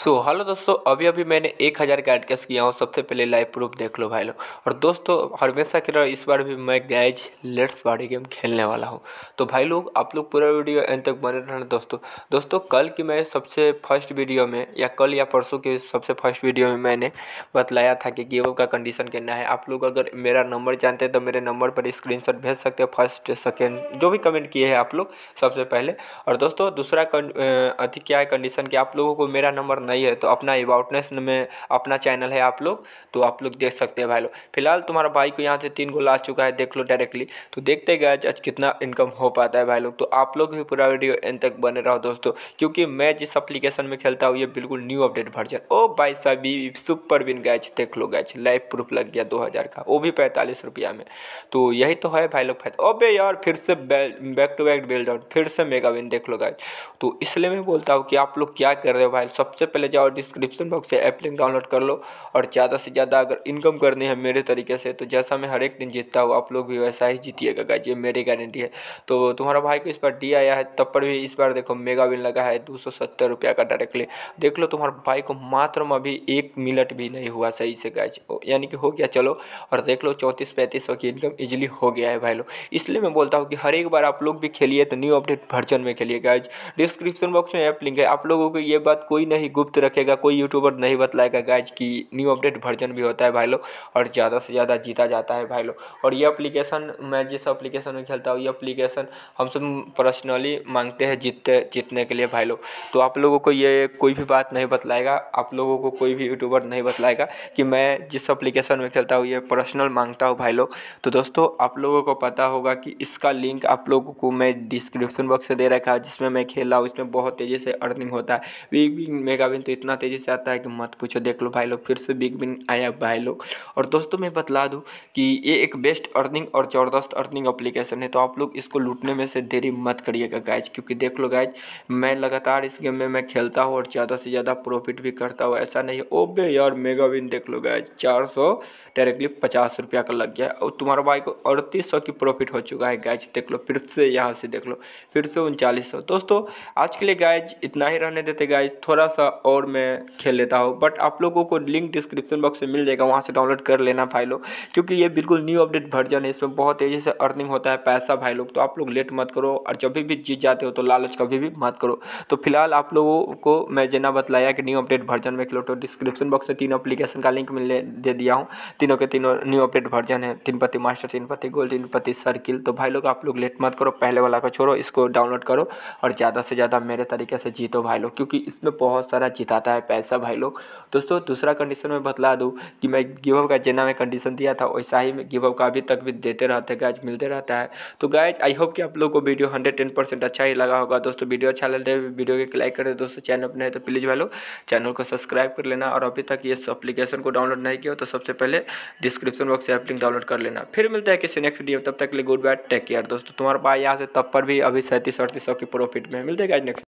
सो so, hello दोस्तों अभी अभी मैंने एक हज़ार का एडकेस किया हूँ सबसे पहले लाइव प्रूफ देख लो भाई लोग और दोस्तों हमेशा की तरह इस बार भी मैं गैज लेट्स बॉडी गेम खेलने वाला हूँ तो भाई लोग आप लोग पूरा वीडियो एंड तक बने रहना दोस्तों दोस्तों कल की मैं सबसे फर्स्ट वीडियो में या कल या परसों की सबसे फर्स्ट वीडियो में मैंने बतलाया था कि गेम का कंडीशन कहना है आप लोग अगर मेरा नंबर जानते हैं तो मेरे नंबर पर स्क्रीन भेज सकते हैं फर्स्ट सेकेंड जो भी कमेंट किए हैं आप लोग सबसे पहले और दोस्तों दूसरा अति क्या है कंडीशन कि आप लोगों को मेरा नंबर नहीं है तो अपना अबाउटनेस में अपना चैनल है आप लोग तो आप लोग देख सकते हैं भाई लोग फिलहाल तुम्हारा भाई को यहाँ से तीन गोल आ चुका है देख लो डायरेक्टली तो देखते गए आज कितना इनकम हो पाता है भाई लोग तो आप लोग भी पूरा वीडियो इन तक बने रहो दोस्तों क्योंकि मैं जिस अप्लीकेशन में खेलता हूँ ये बिल्कुल न्यू अपडेट वर्जन ओ भाई साहब सुपर बिन गैच देख लो गैच लाइफ प्रूफ लग गया दो हज़ार का वो भी पैंतालीस रुपया में तो यही तो है भाई लोग फायदा ओबे यार फिर से back to back build out फिर से मेगा विन देख लो गैच तो इसलिए मैं बोलता हूँ कि आप लोग क्या कर रहे हो भाई सबसे पहले जाओ डिस्क्रिप्शन बॉक्स से ऐप लिंक डाउनलोड कर लो और ज़्यादा से ज़्यादा अगर इनकम करनी है मेरे तरीके से तो जैसा मैं हर एक दिन जीतता हूँ आप लोग भी वैसा ही जीतिएगा गाइज ये मेरी गारंटी है तो तुम्हारा भाई को इस बार डी आया है तब पर भी इस बार देखो मेगा विन लगा है दो सौ सत्तर रुपया का डायरेक्टली देख लो तुम्हारे भाई को मात्र में अभी एक मिनट भी नहीं हुआ सही से गाइज यानी कि हो गया चलो और देख लो चौंतीस पैंतीस सौ की इनकम ईजिली हो गया है भाई लोग इसलिए मैं बोलता हूँ कि हर एक बार आप लोग भी खेलिए तो न्यू अपडेट वर्जन में खेलिए गाइज डिस्क्रिप्शन बॉक्स में ऐप लिंक है आप लोगों को ये बात कोई नहीं गुप्त रखेगा कोई यूट्यूबर नहीं बतलाएगा गाइज कि न्यू अपडेट वर्जन भी होता है भाई लोग और ज़्यादा से ज़्यादा जीता जाता है भाई लोग और ये अप्लीकेशन मैं जिस अप्लीकेशन में खेलता हूँ ये अप्लीकेशन हम सब पर्सनली मांगते हैं जीतते जीतने के लिए भाई लोग तो आप लोगों को ये कोई भी बात नहीं बतलाएगा आप लोगों को कोई भी यूट्यूबर नहीं बतलाएगा कि मैं जिस अप्लीकेशन में खेलता हूँ ये पर्सनल मांगता हूँ भाई लोग तो दोस्तों आप लोगों को पता होगा कि इसका लिंक आप लोगों को मैं डिस्क्रिप्शन बॉक्स से दे रखा है जिसमें मैं खेल रहा हूँ इसमें बहुत तेज़ी से अर्निंग होता है वीक वीक मेगा बिन तो इतना तेज़ी से आता है कि मत पूछो देख लो भाई लोग फिर से बिग बिन आया भाई लोग और दोस्तों मैं बतला दूँ कि ये एक बेस्ट अर्निंग और ज़बरदस्त अर्निंग अप्लीकेशन है तो आप लोग इसको लूटने में से देरी मत करिएगा गाइज क्योंकि देख लो गाइज मैं लगातार इस गेम में मैं खेलता हूँ और ज़्यादा से ज़्यादा प्रॉफिट भी करता हूँ ऐसा नहीं ओबे यार मेगा विन देख लो गाइज चार सौ डायरेक्टली पचास रुपया का लग गया और तुम्हारा भाई को अड़तीस सौ की प्रॉफिट हो चुका है गैच देख लो फिर से यहाँ से देख लो फिर से उनचालीस सौ दोस्तों आज के लिए गैज इतना ही रहने देते गाइज थोड़ा सा और मैं खेल लेता हूँ बट आप लोगों को लिंक डिस्क्रिप्शन बॉक्स में मिल जाएगा वहाँ से डाउनलोड कर लेना भाई लोग क्योंकि ये बिल्कुल न्यू अपडेट वर्जन है इसमें बहुत तेज़ी से अर्निंग होता है पैसा भाई लोग तो आप लोग लेट मत करो और जब भी जीत जाते हो तो लालच कभी भी मत करो तो फिलहाल आप लोगों को मैं जना बतलाया कि न्यू अपडेट वर्जन में खेलो तो डिस्क्रिप्शन बॉक्स से तीनों अपलीकेशन का लिंक मिलने दे दिया हूँ तीनों के तीनों न्यू अपडेट वर्जन है Patti master Teenpatti gold Patti circle तो भाई लोग आप लोग लेट मत करो पहले वाला को छोड़ो इसको डाउनलोड करो और ज़्यादा से ज़्यादा मेरे तरीके से जीतो भाई लोग क्योंकि इसमें बहुत सारा जिताता है पैसा भाई लोग दोस्तों दूसरा कंडीशन में बतला दूँ कि मैं गिवअप का जितना मैं कंडीशन दिया था वैसा ही मैं गिवअप का अभी तक भी देते रहते गैज मिलते रहता है तो गैज आई होप कि आप लोग को वीडियो हंड्रेड टेन परसेंट अच्छा ही लगा होगा दोस्तों वीडियो अच्छा है वीडियो के लाइक करें दोस्तों चैनल अपने तो प्लीज़ भाई लोग चैनल को सब्सक्राइब कर लेना और अभी तक इस अपलीकेशन को डाउनलोड नहीं किया तो सबसे पहले डिस्क्रिप्शन बॉक्स से एप्लिंग डाउनलोड कर लेना फिर मिलता है किसी नेक्स्ट वीडियो तब तक के लिए गुड बाय टेक केयर दोस्तों तुम्हारा पास यहाँ से तब पर भी अभी सैंतीस अड़तीस सौ की प्रॉफिट में मिलते हैं नेक्स्ट